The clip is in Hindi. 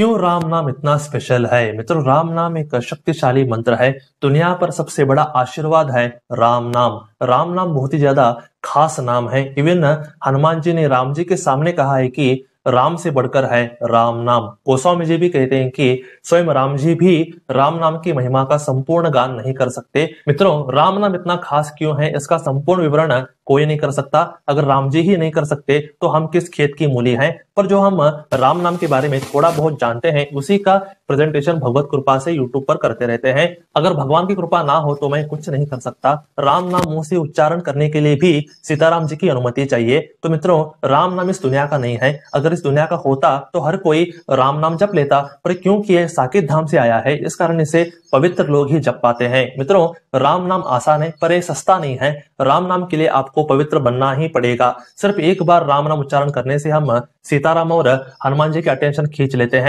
क्यों राम नाम इतना स्पेशल है मित्रों राम नाम एक शक्तिशाली मंत्र है दुनिया पर सबसे बड़ा आशीर्वाद है राम नाम राम नाम बहुत ही ज्यादा खास नाम है इवन हनुमान जी ने राम जी के सामने कहा है कि राम से बढ़कर है राम नाम गोस्वामी जी भी कहते हैं कि स्वयं राम जी भी राम नाम की महिमा का संपूर्ण गान नहीं कर सकते मित्रों राम नाम इतना खास क्यों है इसका संपूर्ण विवरण कोई नहीं कर सकता अगर राम जी ही नहीं कर सकते तो हम किस खेत की मूली हैं पर जो हम राम नाम के बारे में थोड़ा बहुत जानते हैं उसी का प्रेजेंटेशन भगवत कृपा से यूट्यूब पर करते रहते हैं अगर भगवान की कृपा ना हो तो मैं कुछ नहीं कर सकता राम नाम मुंह से उच्चारण करने के लिए भी सीताराम जी की अनुमति चाहिए तो मित्रों राम नाम इस दुनिया का नहीं है अगर अगर इस दुनिया का होता तो हर कोई राम नाम जप लेता पर क्योंकि यह साकेत धाम से आया है इस कारण इसे पवित्र लोग ही जप पाते हैं मित्रों राम नाम आसान है पर यह सस्ता नहीं है राम नाम के लिए आपको पवित्र बनना ही पड़ेगा सिर्फ एक बार राम नाम उच्चारण करने से हम सीताराम और हनुमान जी के अटेंशन खींच लेते हैं